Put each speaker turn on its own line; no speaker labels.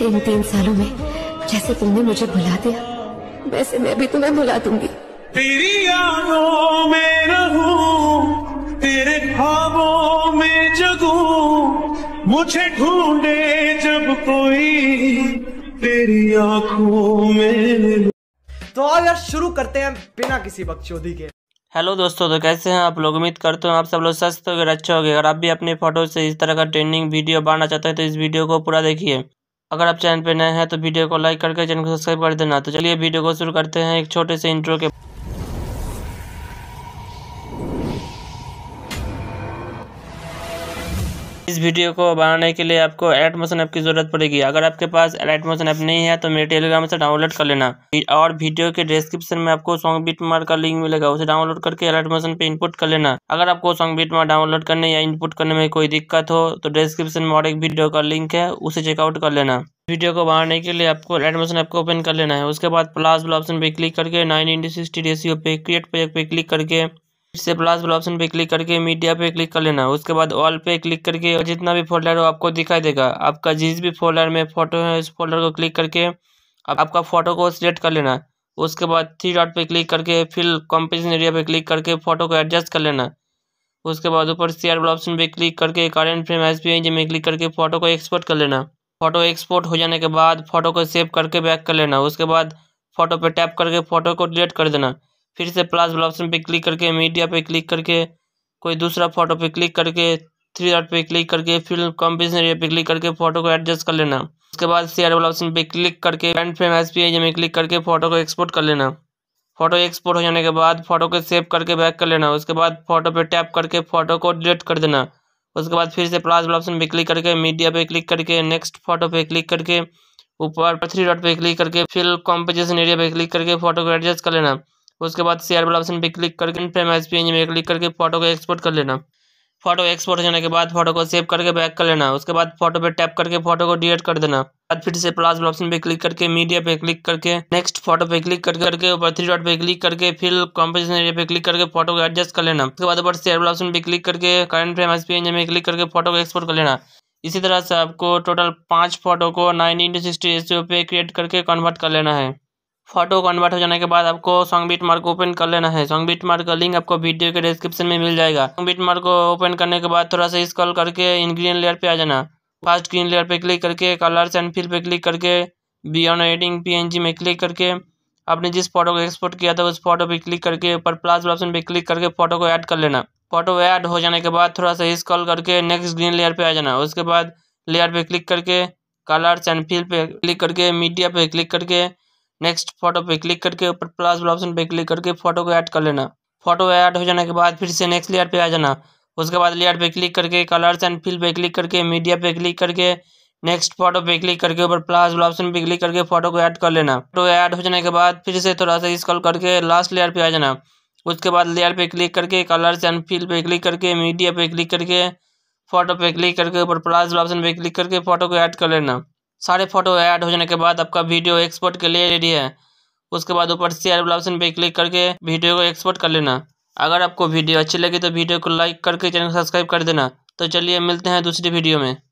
इन तीन सालों में जैसे तुमने मुझे भुला दिया वैसे मैं भी तुम्हें भुला दूंगी तेरी यादों में रहूं तेरे ख्वाबों में जगूं मुझे ढूंढे जब कोई तेरी आंखों में तो आज यार शुरू करते हैं बिना किसी बकचोदी के हेलो दोस्तों तो कैसे हैं आप लोग उम्मीद करते हैं आप सब लोग स्वस्थ होगे अच्छे गए अगर आप भी अपने फोटो से इस तरह का ट्रेंडिंग वीडियो बनाना चाहते हैं तो इस वीडियो को पूरा देखिए अगर आप चैनल पर नए हैं तो वीडियो को लाइक करके चैनल को सब्सक्राइब कर देना तो चलिए वीडियो को शुरू करते हैं एक छोटे से इंट्रो के इस वीडियो को बनाने के लिए आपको एलाइट मोशन ऐप की ज़रूरत पड़ेगी अगर आपके पास एलाइट मोशन ऐप नहीं है तो मेरे टेलीग्राम से डाउनलोड कर लेना और वीडियो के डिस्क्रिप्शन में आपको सॉन्ग बीट मार का लिंक मिलेगा उसे डाउनलोड करके एलाइट मोशन पे इनपुट कर लेना अगर आपको सॉन्ग बीट मार डाउनलोड करने या इनपुट करने में कोई दिक्कत हो तो डिस्क्रिप्शन में और एक वीडियो का लिंक है उसे चेकआउट कर लेना वीडियो को बनाने के लिए आपको एडमिशन ऐप को ओपन कर लेना है उसके बाद प्लास ऑप्शन पे क्लिक करके नाइन इंटू सिक्सटी रेसियो पे क्रिएट पेज पे क्लिक करके से प्लस वाला ऑप्शन पे क्लिक करके मीडिया पे क्लिक कर लेना उसके बाद ऑल पे क्लिक करके जितना भी फोल्डर हो आपको दिखाई देगा आपका जिस भी फोल्डर में फोटो है उस फोल्डर को क्लिक करके आप, आपका फोटो को सिलेक्ट कर लेना उसके बाद थ्री डॉट पे क्लिक करके फिर कॉम्पिटिशन एरिया पे क्लिक करके फोटो को एडजस्ट कर लेना उसके बाद ऊपर शेयर वाला ऑप्शन पे क्लिक करके करेंट फ्रेम एस पी में क्लिक करके फोटो को एक्सपोर्ट कर लेना फोटो एक्सपोर्ट हो जाने के बाद फोटो को सेव करके बैक कर लेना उसके बाद फोटो पे टैप करके फोटो को डिलीट कर देना फिर से प्लस वाला ऑप्शन पे क्लिक करके मीडिया पे क्लिक करके कोई दूसरा फोटो पे क्लिक करके थ्री डॉट पे क्लिक करके फिर कॉम्पिटिशन एरिया पे क्लिक करके फोटो को एडजस्ट कर लेना उसके बाद शेयर वाला ऑप्शन पे क्लिक करके एंड फ्रेम एस पी में क्लिक करके फोटो को एक्सपोर्ट कर लेना फोटो एक्सपोर्ट हो जाने के बाद फोटो को सेव करके बैक कर लेना उसके बाद फोटो पे टैप करके फोटो को डिलीट कर देना उसके बाद फिर से प्लस वाला ऑप्शन पे क्लिक करके मीडिया पे क्लिक करके नेक्स्ट फोटो पे क्लिक करके ऊपर थ्री डॉट पे क्लिक करके फिर कॉम्पोजिशन एरिया पे क्लिक करके फोटो को एडजस्ट कर लेना उसके बाद शेयर वाला ऑप्शन पे क्लिक करके फ्रेम एस पी में क्लिक करके फोटो को एक्सपोर्ट कर लेना फोटो एक्सपोर्ट होने के बाद फोटो को सेव करके बैक कर लेना उसके बाद फोटो पे टैप करके फोटो को डिलीट कर देना बाद फिर से प्लस ऑप्शन पे क्लिक करके मीडिया पे क्लिक करके नेक्स्ट फोटो पे क्लिक करके करके ऊपर थ्री डॉट पे क्लिक करके फिर कॉम्पोजिशन एरिया पे क्लिक करके फोटो को एडजस्ट कर लेना उसके बाद ऊपर शेयर वाला ऑप्शन पे क्लिक करके करंट फ्रेम एस में क्लिक करके फोटो को एक्सपोर्ट कर लेना इसी तरह से आपको टोटल पाँच फोटो को नाइन इंटू सिक्सटी रेशियो पे क्रिएट करके कन्वर्ट कर लेना है फोटो कन्वर्ट हो जाने के बाद आपको सॉन्ग बीट मार्क ओपन कर लेना है सॉन्ग बीट मार्क का लिंक आपको वीडियो के डिस्क्रिप्शन में मिल जाएगा सॉन्ग बीट मार्क को ओपन करने के बाद थोड़ा सा स्क्रॉल करके इन ग्रीन लेयर पे आ जाना फर्स्ट ग्रीन लेयर पे क्लिक करके कलर्स एंड फिल पे क्लिक करके बी ऑन एडिंग जी में क्लिक करके आपने जिस फोटो को एक्सपोर्ट किया था उस फोटो पे क्लिक करके ऊपर प्लस ऑप्शन पे क्लिक करके फोटो को ऐड कर लेना फोटो ऐड हो जाने के बाद थोड़ा सा स्क्रॉल करके नेक्स्ट ग्रीन लेयर पे आ जाना उसके बाद लेयर पे क्लिक करके कलर्स एंड फिल पे क्लिक करके मीडिया पे क्लिक करके नेक्स्ट फोटो पे क्लिक करके ऊपर प्लस वाला ऑप्शन पे क्लिक करके फोटो को ऐड कर लेना फोटो ऐड हो जाने के बाद फिर से नेक्स्ट लेयर पे आ जाना उसके बाद लेयर पे क्लिक करके कलर्स एंड फिल पे क्लिक करके मीडिया पे क्लिक करके नेक्स्ट फोटो पे क्लिक करके ऊपर प्लस वाला ऑप्शन पे क्लिक करके फोटो को ऐड कर लेना फोटो ऐड हो जाने के बाद फिर से थोड़ा सा स्क्रॉल करके लास्ट लेयर पे आ जाना उसके बाद लेयर पे क्लिक करके कलर्स एंड फिल पे क्लिक करके मीडिया पे क्लिक करके फोटो पे क्लिक करके ऊपर प्लस वाला ऑप्शन पे क्लिक करके फोटो को ऐड कर लेना सारे फोटो ऐड हो जाने के बाद आपका वीडियो एक्सपोर्ट के लिए रेडी है उसके बाद ऊपर शेयर वाला ऑप्शन पे क्लिक करके वीडियो को एक्सपोर्ट कर लेना अगर आपको वीडियो अच्छी लगी तो वीडियो को लाइक करके चैनल को सब्सक्राइब कर देना तो चलिए मिलते हैं दूसरी वीडियो में